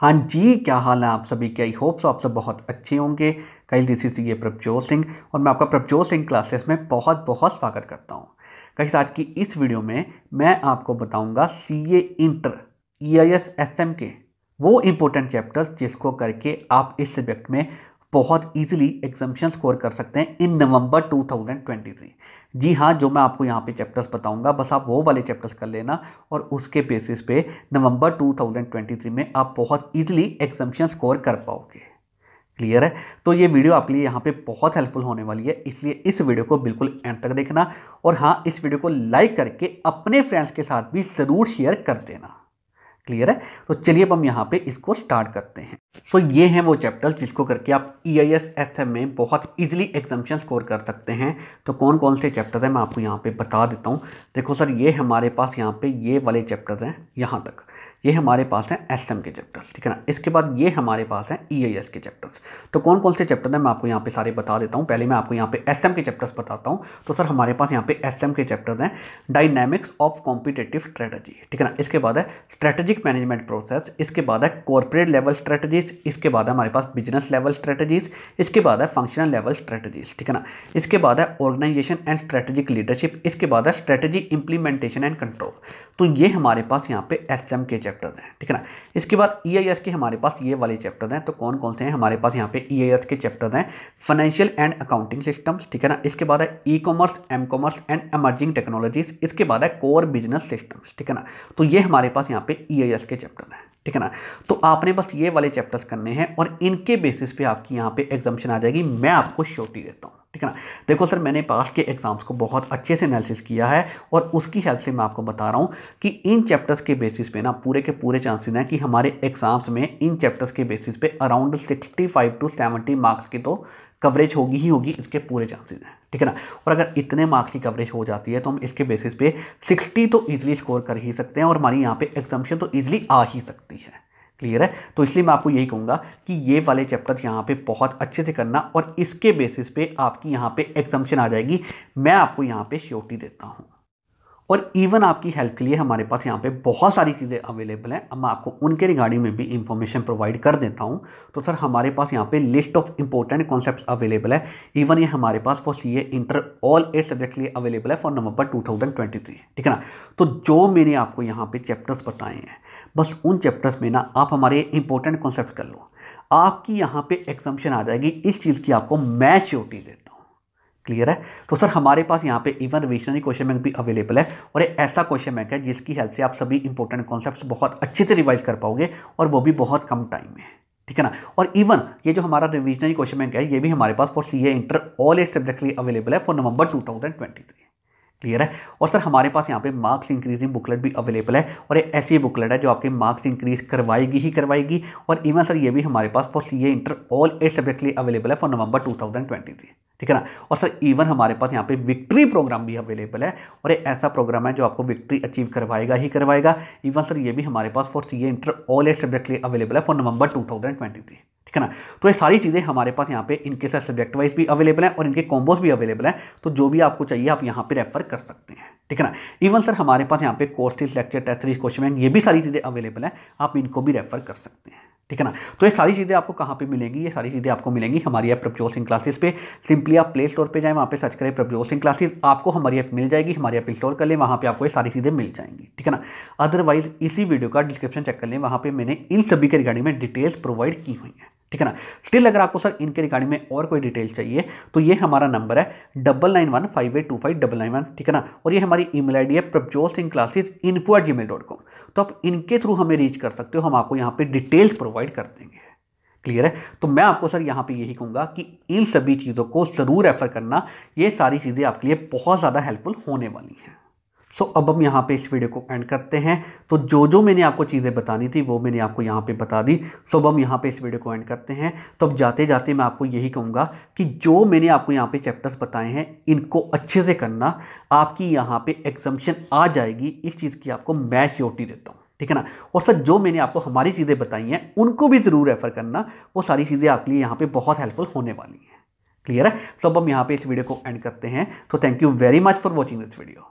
हाँ जी क्या हाल है आप सभी के आई होप सो आप सब बहुत अच्छे होंगे कई दिस इज ये प्रभजोत सिंह और मैं आपका प्रभजोत सिंह क्लासेस में बहुत बहुत स्वागत करता हूँ कहीं आज की इस वीडियो में मैं आपको बताऊँगा C A inter E I S S M के वो इम्पोर्टेंट चैप्टर्स जिसको करके आप इस सब्जेक्ट में बहुत ईजिली एग्जामेशन स्कोर कर सकते हैं इन नवंबर 2023 जी हाँ जो मैं आपको यहाँ पे चैप्टर्स बताऊँगा बस आप वो वाले चैप्टर्स कर लेना और उसके बेसिस पे नवंबर 2023 में आप बहुत ईजिली एग्जामेशन स्कोर कर पाओगे क्लियर है तो ये वीडियो आपके लिए यहाँ पे बहुत हेल्पफुल होने वाली है इसलिए इस वीडियो को बिल्कुल एंड तक देखना और हाँ इस वीडियो को लाइक करके अपने फ्रेंड्स के साथ भी ज़रूर शेयर कर देना क्लियर है तो चलिए अब हम यहाँ पे इसको स्टार्ट करते हैं सो so, ये हैं वो चैप्टर्स जिसको करके आप E I S S M में बहुत ईजिली एग्जामेशन स्कोर कर सकते हैं तो कौन कौन से चैप्टर हैं मैं आपको यहाँ पे बता देता हूँ देखो सर ये हमारे पास यहाँ पे ये वाले चैप्टर्स हैं यहाँ तक ये हमारे पास हैं एस के चैप्टर ठीक है ना इसके बाद ये हमारे पास हैं ई e के चैप्टर्स तो कौन कौन से चैप्टर हैं मैं आपको यहाँ पे सारे बता देता हूँ पहले मैं आपको यहाँ पे एस के चैप्टर्स बताता हूँ तो सर हमारे पास यहाँ पे एस के चैप्टर्स हैं डायनेमिक्स ऑफ कॉम्पिटेटिव स्ट्रैटेजी ठीक है ना इसके बाद है स्ट्रैटेजिक मैनेजमेंट प्रोसेस इसके बाद है कॉरपोरेट लेवल स्ट्रेटजीज इसके बाद है हमारे पास बिजनेस लेवल स्ट्रैटेजीज इसके बाद है फंक्शनल लेवल स्ट्रैटेजीज ठीक है ना इसके बाद है ऑर्गेनाइजेशन एंड स्ट्रैटेजिक लीडरशिप इसके बाद है स्ट्रैटेजी इंप्लीमेंटेशन एंड कंट्रोल तो ये हमारे पास यहाँ पे एस के चैप्टर चैप्टर हैं ठीक है ना इसके बाद ई e के हमारे पास ये वाले चैप्टर हैं तो कौन कौन से हैं हमारे पास यहाँ पे ई e के चैप्टर हैं फाइनेंशियल एंड अकाउंटिंग सिस्टम ठीक है ना इसके बाद है e commerce m commerce and emerging technologies इसके बाद है कोर बिजनेस सिस्टम ठीक है ना तो ये हमारे पास यहाँ पे ई e के चैप्टर हैं ठीक है ना तो आपने बस ये वाले चैप्टर्स करने हैं और इनके बेसिस पे आपकी यहाँ पे एग्जामिशन आ जाएगी मैं आपको श्योरिटी देता हूँ ठीक है ना देखो सर मैंने पास के एग्ज़ाम्स को बहुत अच्छे से एनालिसिस किया है और उसकी हेल्प से मैं आपको बता रहा हूँ कि इन चैप्टर्स के बेसिस पे ना पूरे के पूरे चांसेस हैं कि हमारे एग्ज़ाम्स में इन चैप्टर्स के बेसिस पे अराउंड 65 टू 70 मार्क्स की तो कवरेज होगी ही होगी इसके पूरे चांसेज हैं ठीक है ना और अगर इतने मार्क्स की कवरेज हो जाती है तो हम इसके बेसिस पे सिक्सटी तो ईजिली स्कोर कर ही सकते हैं और हमारी यहाँ पर एग्जामेशन तो ईजिली आ ही सकती है क्लियर है तो इसलिए मैं आपको यही कहूँगा कि ये वाले चैप्टर यहाँ पे बहुत अच्छे से करना और इसके बेसिस पे आपकी यहाँ पे एग्जामेशन आ जाएगी मैं आपको यहाँ पे श्योरिटी देता हूँ और इवन आपकी हेल्प के लिए हमारे पास यहाँ पे बहुत सारी चीज़ें अवेलेबल हैं अब मैं आपको उनके रिगार्डिंग में भी इंफॉर्मेशन प्रोवाइड कर देता हूँ तो सर हमारे पास यहाँ पे list of important concept available है इवन ये हमारे पास for C inter all eight subjects लिए अवेलेबल है फॉर नवंबर टू ठीक है ना तो जो मैंने आपको यहाँ पर चैप्टर्स बताए हैं बस उन चैप्टर्स में ना आप हमारे इंपॉर्टेंट कॉन्सेप्ट कर लो आपकी यहाँ पे एग्जाम्पन आ जाएगी इस चीज़ की आपको मैं श्योरिटी देता हूँ क्लियर है तो सर हमारे पास यहाँ पे इवन रिविजनरी क्वेश्चन बैंक भी अवेलेबल है और एक ऐसा क्वेश्चन बैंक है जिसकी हेल्प से आप सभी इंपॉर्टेंट कॉन्सेप्ट बहुत अच्छे से रिवाइज कर पाओगे और वो भी बहुत कम टाइम में ठीक है ना और इवन ये जो हमारा रिविजनरी क्वेश्चन बैंक है ये भी हमारे पास for C A inter all eight subjects लिए अवेलेबल है for November two thousand twenty three clear है और सर हमारे पास यहाँ पे मार्क्स इंक्रीजिंग बुकलेट भी अवेलेबल है और ये ऐसी बुकलेट है जो आपके मार्क्स इंक्रीज करवाएगी ही करवाएगी और इवन सर ये भी हमारे पास for C inter all eight subject लिए अवेलेबल है फॉर नवंबर टू ठीक है ना और सर इवन हमारे पास यहाँ पे विक्ट्री प्रोग्राम भी अवेलेबल है और ये ऐसा प्रोग्राम है जो आपको विक्ट्री अचीव करवाएगा ही करवाएगा इवन सर ये भी हमारे पास for C inter all eight subject लिए अवेलेबल है फॉर नवंबर टू ठीक है ना तो ये सारी चीज़ें हमारे पास यहाँ पे इनके साथ सब्जेक्ट वाइज भी अवेलेबल हैं और इनके कॉम्बोज भी अवेलेबल हैं तो जो भी आपको चाहिए आप यहाँ पे रेफर कर सकते हैं ठीक है ना इवन सर हमारे पास यहाँ पे courses lecture test series question bank ये भी सारी चीज़ें अवेलेबल हैं आप इनको भी रेफर कर सकते हैं ठीक है ना तो ये सारी चीज़ें आपको कहाँ पे मिलेंगी ये सारी चीज़ें आपको मिलेंगी हमारी ऐप प्रभजोत सिंह क्लासेस पे सिंपली आप प्ले स्टोर पे जाएं वहाँ पे सर्च करें प्रभजोत सिंह क्लासेस आपको हमारी ऐप मिल जाएगी हमारी ऐप इंस्टॉल कर लें वहाँ पे आपको ये सारी चीज़ें मिल जाएंगी ठीक है ना अदरवाइज इसी वीडियो का डिस्क्रिप्शन चेक कर लें वहाँ पर मैंने इन सभी के रिगार्डिंग में डिटेल्स प्रोवाइड की हुई हैं ठीक है ना स्टिल अगर आपको सर इनके रिगार्डिंग में और कोई डिटेल चाहिए तो ये हमारा नंबर है double nine one five eight two five double nine one ठीक है ना और ये हमारी ई मेल है Prabhjot Singh classes info at Gmail dot com तो आप इनके थ्रू हमें रीच कर सकते हो हम आपको यहाँ पर डिटेल्स प्रोवाइड कर देंगे क्लियर है तो मैं आपको सर यहाँ पे यही कहूँगा कि इन सभी चीज़ों को ज़रूर रेफ़र करना ये सारी चीज़ें आपके लिए बहुत ज़्यादा हेल्पफुल होने वाली हैं सो अब हम यहाँ पे इस वीडियो को एंड करते हैं तो जो जो मैंने आपको चीज़ें बतानी थी वो मैंने आपको यहाँ पे बता दी सो अब हम यहाँ पे इस वीडियो को एंड करते हैं तो अब जाते जाते मैं आपको यही कहूँगा कि जो मैंने आपको यहाँ पे चैप्टर्स बताए हैं इनको अच्छे से करना आपकी यहाँ पे एग्जम्पन आ जाएगी इस चीज़ की आपको मैं श्योरिटी देता हूँ ठीक है ना और सर जो मैंने आपको हमारी चीज़ें बताई हैं उनको भी ज़रूर रेफ़र करना वो सारी चीज़ें आपके लिए यहाँ पर बहुत हेल्पफुल होने वाली हैं क्लियर है सो अब हम यहाँ पर इस वीडियो को एंड करते हैं तो thank you very much for watching this video